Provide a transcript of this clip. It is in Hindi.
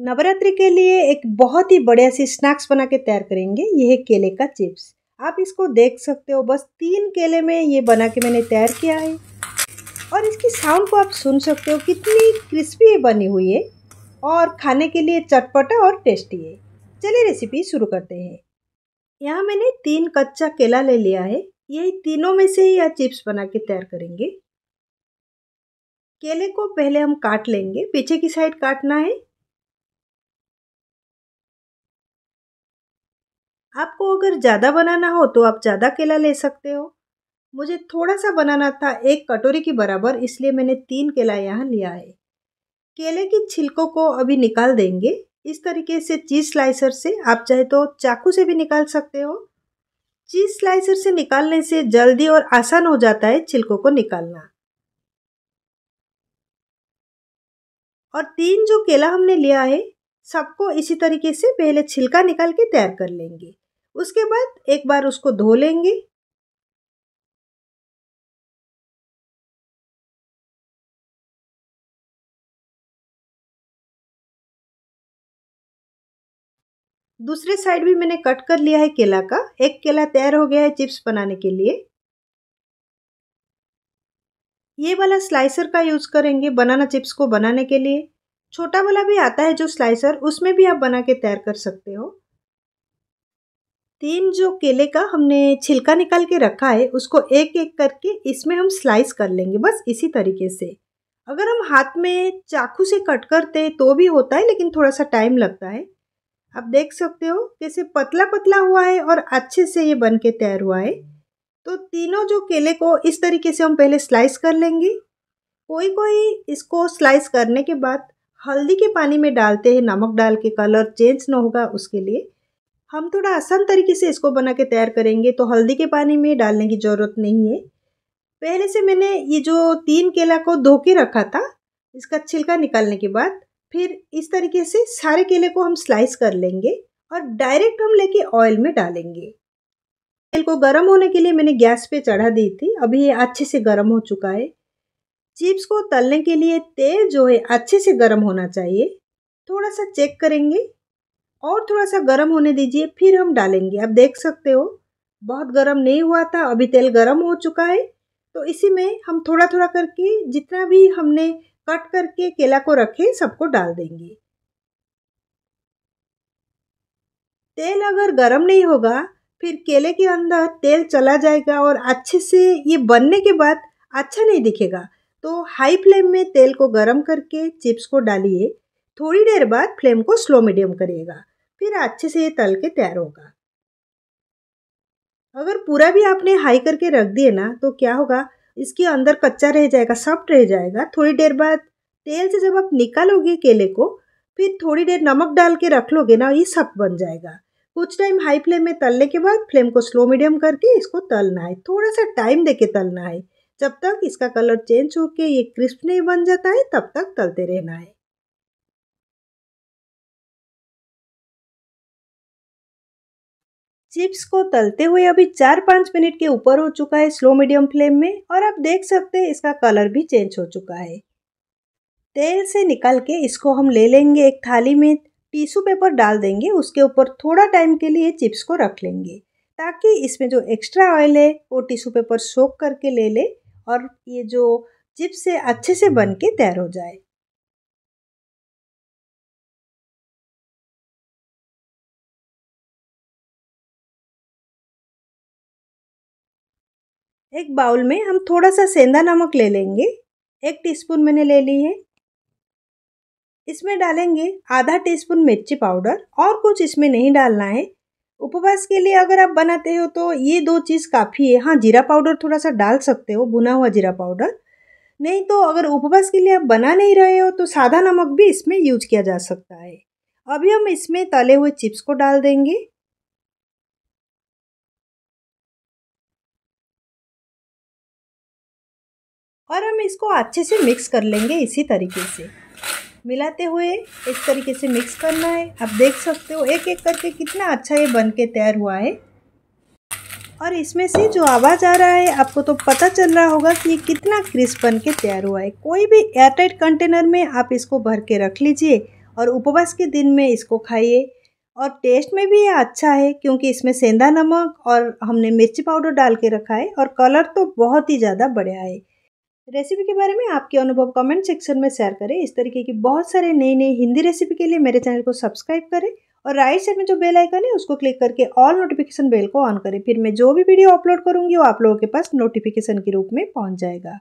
नवरात्रि के लिए एक बहुत ही बढ़िया सी स्नैक्स बना के तैयार करेंगे ये है केले का चिप्स आप इसको देख सकते हो बस तीन केले में ये बना के मैंने तैयार किया है और इसकी साउंड को आप सुन सकते हो कितनी क्रिस्पी बनी हुई है और खाने के लिए चटपटा और टेस्टी है चलिए रेसिपी शुरू करते हैं यहाँ मैंने तीन कच्चा केला ले लिया है यही तीनों में से ही यह चिप्स बना के तैयार करेंगे केले को पहले हम काट लेंगे पीछे की साइड काटना है आपको अगर ज़्यादा बनाना हो तो आप ज़्यादा केला ले सकते हो मुझे थोड़ा सा बनाना था एक कटोरी के बराबर इसलिए मैंने तीन केला यहाँ लिया है केले की छिलकों को अभी निकाल देंगे इस तरीके से चीज़ स्लाइसर से आप चाहे तो चाकू से भी निकाल सकते हो चीज़ स्लाइसर से निकालने से जल्दी और आसान हो जाता है छिलकों को निकालना और तीन जो केला हमने लिया है सबको इसी तरीके से पहले छिलका निकाल के तैयार कर लेंगे उसके बाद एक बार उसको धो लेंगे दूसरे साइड भी मैंने कट कर लिया है केला का एक केला तैयार हो गया है चिप्स बनाने के लिए ये वाला स्लाइसर का यूज़ करेंगे बनाना चिप्स को बनाने के लिए छोटा वाला भी आता है जो स्लाइसर उसमें भी आप बना के तैयार कर सकते हो तीन जो केले का हमने छिलका निकाल के रखा है उसको एक एक करके इसमें हम स्लाइस कर लेंगे बस इसी तरीके से अगर हम हाथ में चाकू से कट करते तो भी होता है लेकिन थोड़ा सा टाइम लगता है आप देख सकते हो कैसे पतला पतला हुआ है और अच्छे से ये बन के तैयार हुआ है तो तीनों जो केले को इस तरीके से हम पहले स्लाइस कर लेंगे कोई कोई इसको स्लाइस करने के बाद हल्दी के पानी में डालते हैं नमक डाल के कलर चेंज ना होगा उसके लिए हम थोड़ा आसान तरीके से इसको बना के तैयार करेंगे तो हल्दी के पानी में डालने की ज़रूरत नहीं है पहले से मैंने ये जो तीन केला को धो के रखा था इसका छिलका निकालने के बाद फिर इस तरीके से सारे केले को हम स्लाइस कर लेंगे और डायरेक्ट हम लेके ऑयल में डालेंगे तेल को गर्म होने के लिए मैंने गैस पे चढ़ा दी थी अभी ये अच्छे से गर्म हो चुका है चिप्स को तलने के लिए तेल जो है अच्छे से गर्म होना चाहिए थोड़ा सा चेक करेंगे और थोड़ा सा गर्म होने दीजिए फिर हम डालेंगे आप देख सकते हो बहुत गर्म नहीं हुआ था अभी तेल गर्म हो चुका है तो इसी में हम थोड़ा थोड़ा करके जितना भी हमने कट करके केला को रखे सबको डाल देंगे तेल अगर गर्म नहीं होगा फिर केले के अंदर तेल चला जाएगा और अच्छे से ये बनने के बाद अच्छा नहीं दिखेगा तो हाई फ्लेम में तेल को गर्म करके चिप्स को डालिए थोड़ी देर बाद फ्लेम को स्लो मीडियम करिएगा फिर अच्छे से ये तल के तैयार होगा अगर पूरा भी आपने हाई करके रख दिए ना तो क्या होगा इसके अंदर कच्चा रह जाएगा सॉफ्ट रह जाएगा थोड़ी देर बाद तेल से जब आप निकालोगे केले को फिर थोड़ी देर नमक डाल के रख लोगे ना ये सॉफ्ट बन जाएगा कुछ टाइम हाई फ्लेम में तलने के बाद फ्लेम को स्लो मीडियम करके इसको तलना है थोड़ा सा टाइम देके तलना है जब तक इसका कलर चेंज होके ये क्रिस्प नहीं बन जाता है तब तक तलते रहना है चिप्स को तलते हुए अभी चार पाँच मिनट के ऊपर हो चुका है स्लो मीडियम फ्लेम में और आप देख सकते हैं इसका कलर भी चेंज हो चुका है तेल से निकल के इसको हम ले लेंगे एक थाली में टिश्यू पेपर डाल देंगे उसके ऊपर थोड़ा टाइम के लिए चिप्स को रख लेंगे ताकि इसमें जो एक्स्ट्रा ऑयल है वो टिश्यू पेपर सोख करके ले ले और ये जो चिप्स है अच्छे से बन के तैयार हो जाए एक बाउल में हम थोड़ा सा सेंधा नमक ले लेंगे एक टीस्पून मैंने ले ली है इसमें डालेंगे आधा टीस्पून मिर्ची पाउडर और कुछ इसमें नहीं डालना है उपवास के लिए अगर आप बनाते हो तो ये दो चीज़ काफ़ी है हाँ जीरा पाउडर थोड़ा सा डाल सकते हो भुना हुआ जीरा पाउडर नहीं तो अगर उपवास के लिए आप बना नहीं रहे हो तो सादा नमक भी इसमें यूज किया जा सकता है अभी हम इसमें तले हुए चिप्स को डाल देंगे और हम इसको अच्छे से मिक्स कर लेंगे इसी तरीके से मिलाते हुए इस तरीके से मिक्स करना है आप देख सकते हो एक एक करके कितना अच्छा ये बन के तैयार हुआ है और इसमें से जो आवाज़ आ रहा है आपको तो पता चल रहा होगा कि ये कितना क्रिस्प बन के तैयार हुआ है कोई भी एयरटाइट कंटेनर में आप इसको भर के रख लीजिए और उपवास के दिन में इसको खाइए और टेस्ट में भी ये अच्छा है क्योंकि इसमें सेंधा नमक और हमने मिर्ची पाउडर डाल के रखा है और कलर तो बहुत ही ज़्यादा बढ़िया है रेसिपी के बारे में आपके अनुभव कमेंट सेक्शन में शेयर करें इस तरीके की बहुत सारे नई नई हिंदी रेसिपी के लिए मेरे चैनल को सब्सक्राइब करें और राइट साइड में जो बेल आइकन है उसको क्लिक करके ऑल नोटिफिकेशन बेल को ऑन करें फिर मैं जो भी वीडियो अपलोड करूँगी वो आप लोगों के पास नोटिफिकेशन के रूप में पहुँच जाएगा